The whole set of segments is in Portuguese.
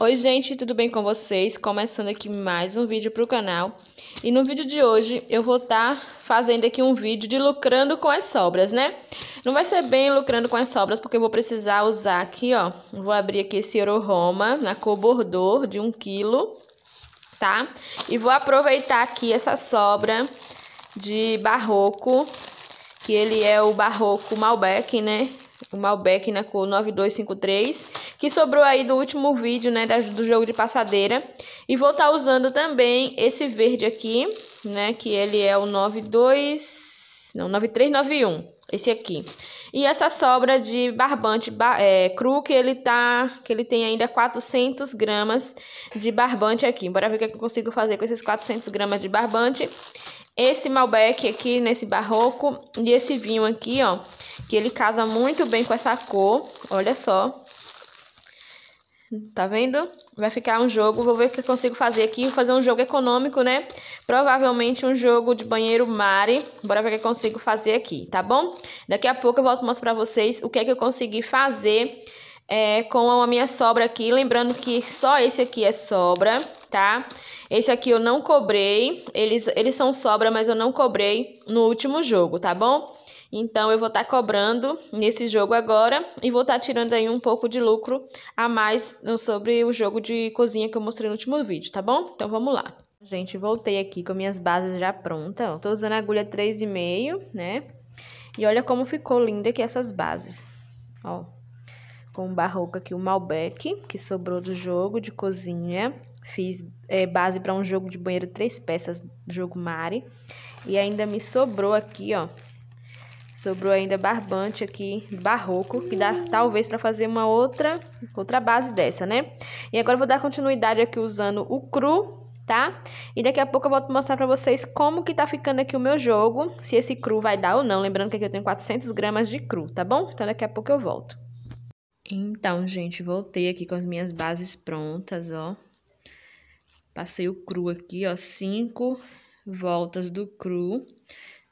Oi gente, tudo bem com vocês? Começando aqui mais um vídeo para o canal E no vídeo de hoje eu vou estar tá fazendo aqui um vídeo de lucrando com as sobras, né? Não vai ser bem lucrando com as sobras porque eu vou precisar usar aqui, ó Vou abrir aqui esse Roma na cor bordô de 1 um kg, tá? E vou aproveitar aqui essa sobra de barroco, que ele é o barroco Malbec, né? O Malbec na cor 9253, que sobrou aí do último vídeo, né, do jogo de passadeira. E vou estar tá usando também esse verde aqui, né, que ele é o 92, não, 9391, esse aqui. E essa sobra de barbante é, cru que ele tá, que ele tem ainda 400 gramas de barbante aqui. Bora ver o que é eu consigo fazer com esses 400 gramas de barbante. Esse Malbec aqui, nesse barroco, e esse vinho aqui, ó, que ele casa muito bem com essa cor, olha só. Tá vendo? Vai ficar um jogo, vou ver o que eu consigo fazer aqui, vou fazer um jogo econômico, né? Provavelmente um jogo de banheiro mare, bora ver o que eu consigo fazer aqui, tá bom? Daqui a pouco eu volto mostrar pra vocês o que é que eu consegui fazer é, com a minha sobra aqui. Lembrando que só esse aqui é sobra, tá? Esse aqui eu não cobrei. Eles, eles são sobra, mas eu não cobrei no último jogo, tá bom? Então, eu vou estar tá cobrando nesse jogo agora e vou estar tá tirando aí um pouco de lucro a mais sobre o jogo de cozinha que eu mostrei no último vídeo, tá bom? Então, vamos lá. Gente, voltei aqui com minhas bases já prontas, ó. Tô usando a agulha 3,5, né? E olha como ficou linda aqui essas bases, ó com barroco aqui o Malbec, que sobrou do jogo de cozinha. Fiz é, base para um jogo de banheiro três peças, jogo Mari. E ainda me sobrou aqui, ó. Sobrou ainda barbante aqui, barroco, que dá talvez para fazer uma outra, outra base dessa, né? E agora eu vou dar continuidade aqui usando o cru, tá? E daqui a pouco eu vou mostrar pra vocês como que tá ficando aqui o meu jogo, se esse cru vai dar ou não. Lembrando que aqui eu tenho 400 gramas de cru, tá bom? Então daqui a pouco eu volto. Então, gente, voltei aqui com as minhas bases prontas, ó. Passei o cru aqui, ó, cinco voltas do cru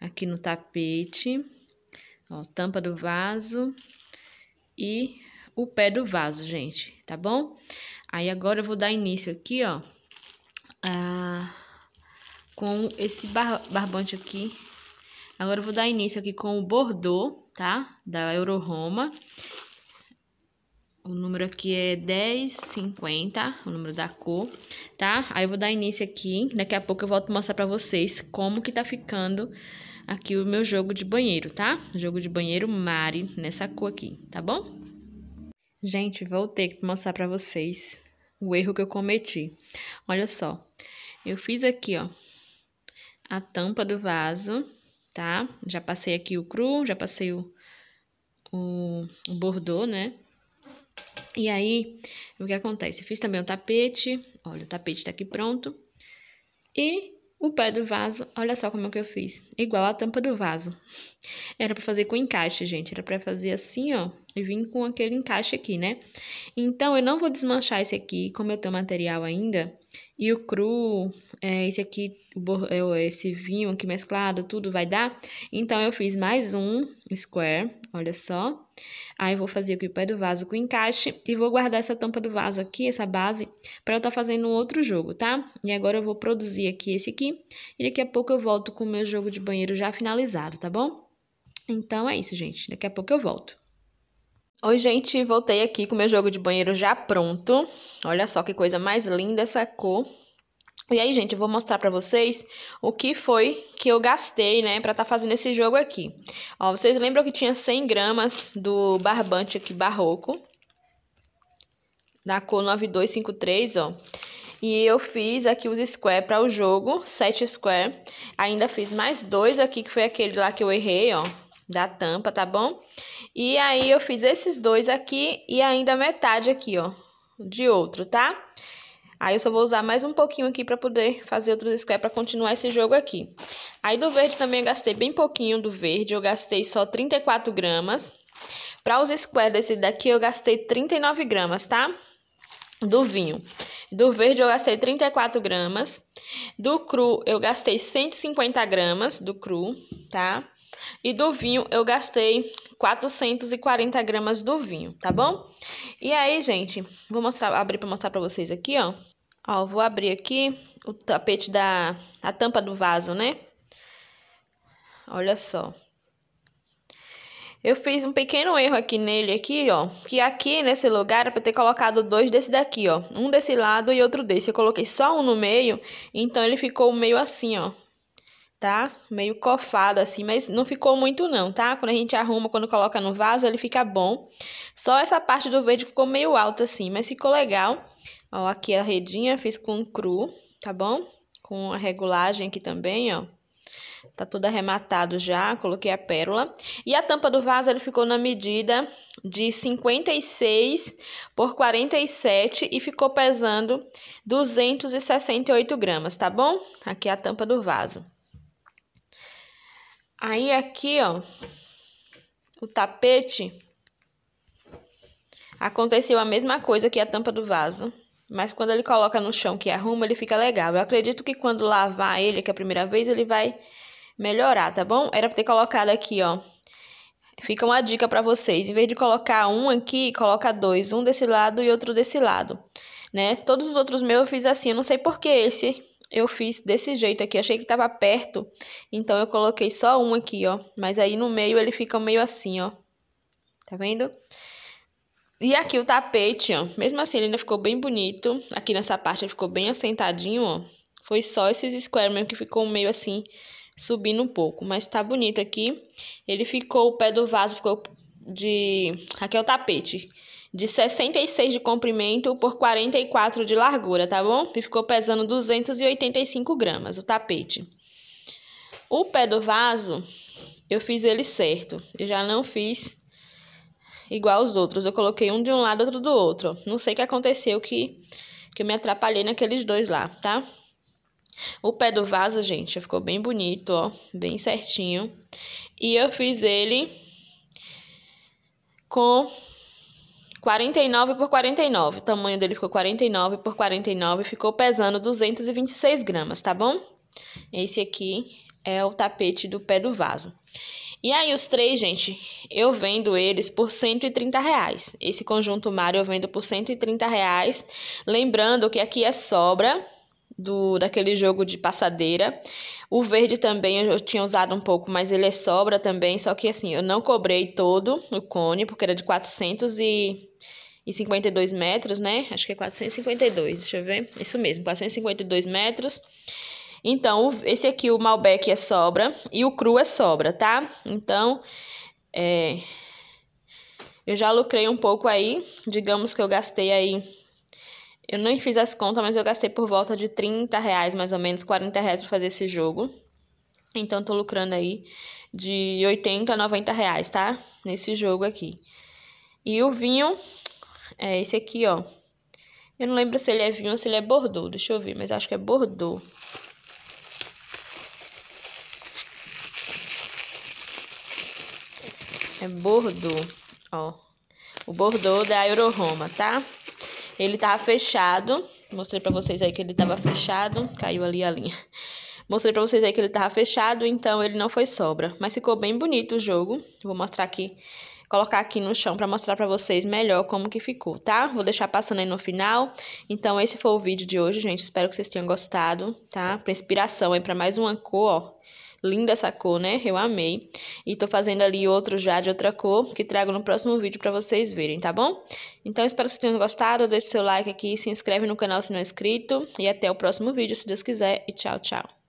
aqui no tapete, ó, tampa do vaso e o pé do vaso, gente, tá bom? Aí agora eu vou dar início aqui, ó, a, com esse bar, barbante aqui. Agora eu vou dar início aqui com o bordô, tá? Da Euro Roma. O número aqui é 1050, o número da cor, tá? Aí eu vou dar início aqui, daqui a pouco eu volto mostrar pra vocês como que tá ficando aqui o meu jogo de banheiro, tá? jogo de banheiro Mari, nessa cor aqui, tá bom? Gente, voltei pra mostrar pra vocês o erro que eu cometi. Olha só, eu fiz aqui, ó, a tampa do vaso, tá? Já passei aqui o cru, já passei o, o, o bordô, né? E aí, o que acontece? fiz também o tapete, olha, o tapete tá aqui pronto. E o pé do vaso, olha só como é que eu fiz. Igual a tampa do vaso. Era pra fazer com encaixe, gente. Era pra fazer assim, ó. E vim com aquele encaixe aqui, né? Então, eu não vou desmanchar esse aqui. Como eu tenho material ainda, e o cru, é, esse aqui, é, esse vinho aqui mesclado, tudo vai dar. Então, eu fiz mais um square, olha só. Aí, vou fazer aqui o pé do vaso com encaixe e vou guardar essa tampa do vaso aqui, essa base, para eu estar tá fazendo um outro jogo, tá? E agora eu vou produzir aqui esse aqui e daqui a pouco eu volto com o meu jogo de banheiro já finalizado, tá bom? Então, é isso, gente. Daqui a pouco eu volto. Oi, gente, voltei aqui com meu jogo de banheiro já pronto. Olha só que coisa mais linda essa cor. E aí, gente, eu vou mostrar pra vocês o que foi que eu gastei, né, pra tá fazendo esse jogo aqui. Ó, vocês lembram que tinha 100 gramas do barbante aqui barroco, da cor 9253, ó. E eu fiz aqui os square para o jogo, 7 square. Ainda fiz mais dois aqui, que foi aquele lá que eu errei, ó, da tampa, tá bom? E aí, eu fiz esses dois aqui e ainda metade aqui, ó, de outro, tá? Aí, eu só vou usar mais um pouquinho aqui pra poder fazer outros square pra continuar esse jogo aqui. Aí, do verde também eu gastei bem pouquinho do verde, eu gastei só 34 gramas. Pra os square desse daqui, eu gastei 39 gramas, tá? Do vinho. Do verde eu gastei 34 gramas. Do cru eu gastei 150 gramas do cru, tá? E do vinho eu gastei 440 gramas do vinho, tá bom? E aí, gente, vou mostrar, abrir para mostrar para vocês aqui, ó. Ó, vou abrir aqui o tapete da a tampa do vaso, né? Olha só. Eu fiz um pequeno erro aqui nele, aqui, ó. Que aqui, nesse lugar, era é pra ter colocado dois desse daqui, ó. Um desse lado e outro desse. Eu coloquei só um no meio, então ele ficou meio assim, ó tá? Meio cofado assim, mas não ficou muito não, tá? Quando a gente arruma, quando coloca no vaso, ele fica bom. Só essa parte do verde ficou meio alta assim, mas ficou legal. Ó, aqui a redinha, fiz com cru, tá bom? Com a regulagem aqui também, ó. Tá tudo arrematado já, coloquei a pérola. E a tampa do vaso, ele ficou na medida de 56 por 47 e ficou pesando 268 gramas, tá bom? Aqui é a tampa do vaso. Aí aqui, ó, o tapete aconteceu a mesma coisa que a tampa do vaso, mas quando ele coloca no chão que arruma, ele fica legal. Eu acredito que quando lavar ele, que é a primeira vez, ele vai melhorar, tá bom? Era pra ter colocado aqui, ó. Fica uma dica para vocês, em vez de colocar um aqui, coloca dois, um desse lado e outro desse lado, né? Todos os outros meus eu fiz assim, eu não sei por que esse eu fiz desse jeito aqui, achei que tava perto, então eu coloquei só um aqui, ó. Mas aí no meio ele fica meio assim, ó. Tá vendo? E aqui o tapete, ó. Mesmo assim ele ainda ficou bem bonito. Aqui nessa parte ele ficou bem assentadinho, ó. Foi só esses square mesmo que ficou meio assim, subindo um pouco. Mas tá bonito aqui. Ele ficou, o pé do vaso ficou de... Aqui é o tapete de 66 de comprimento por 44 de largura, tá bom? E ficou pesando 285 gramas o tapete. O pé do vaso, eu fiz ele certo. Eu já não fiz igual os outros. Eu coloquei um de um lado, outro do outro. Não sei o que aconteceu que, que eu me atrapalhei naqueles dois lá, tá? O pé do vaso, gente, ficou bem bonito, ó. Bem certinho. E eu fiz ele com 49 por 49. O tamanho dele ficou 49 por 49 ficou pesando 226 gramas, tá bom? Esse aqui é o tapete do pé do vaso. E aí, os três, gente, eu vendo eles por 130 reais. Esse conjunto Mário eu vendo por 130 reais. Lembrando que aqui é sobra do daquele jogo de passadeira. O verde também eu tinha usado um pouco, mas ele é sobra também, só que assim, eu não cobrei todo o cone, porque era de 452 metros, né? Acho que é 452, deixa eu ver. Isso mesmo, 452 metros. Então, esse aqui, o Malbec é sobra e o cru é sobra, tá? Então, é... Eu já lucrei um pouco aí, digamos que eu gastei aí eu não fiz as contas, mas eu gastei por volta de 30 reais, mais ou menos, 40 reais pra fazer esse jogo. Então, tô lucrando aí de 80 a 90 reais, tá? Nesse jogo aqui. E o vinho é esse aqui, ó. Eu não lembro se ele é vinho ou se ele é bordeaux. Deixa eu ver, mas acho que é bordeaux. É bordeaux, ó. O bordeaux da Euroroma, tá? Tá? Ele tava fechado. Mostrei para vocês aí que ele tava fechado. Caiu ali a linha. Mostrei para vocês aí que ele tava fechado, então ele não foi sobra. Mas ficou bem bonito o jogo. Vou mostrar aqui, colocar aqui no chão para mostrar para vocês melhor como que ficou, tá? Vou deixar passando aí no final. Então esse foi o vídeo de hoje, gente. Espero que vocês tenham gostado, tá? Pra inspiração aí para mais uma cor, ó. Linda essa cor, né? Eu amei. E tô fazendo ali outro já de outra cor, que trago no próximo vídeo pra vocês verem, tá bom? Então, espero que vocês tenham gostado. Deixe seu like aqui, se inscreve no canal se não é inscrito. E até o próximo vídeo, se Deus quiser. E tchau, tchau.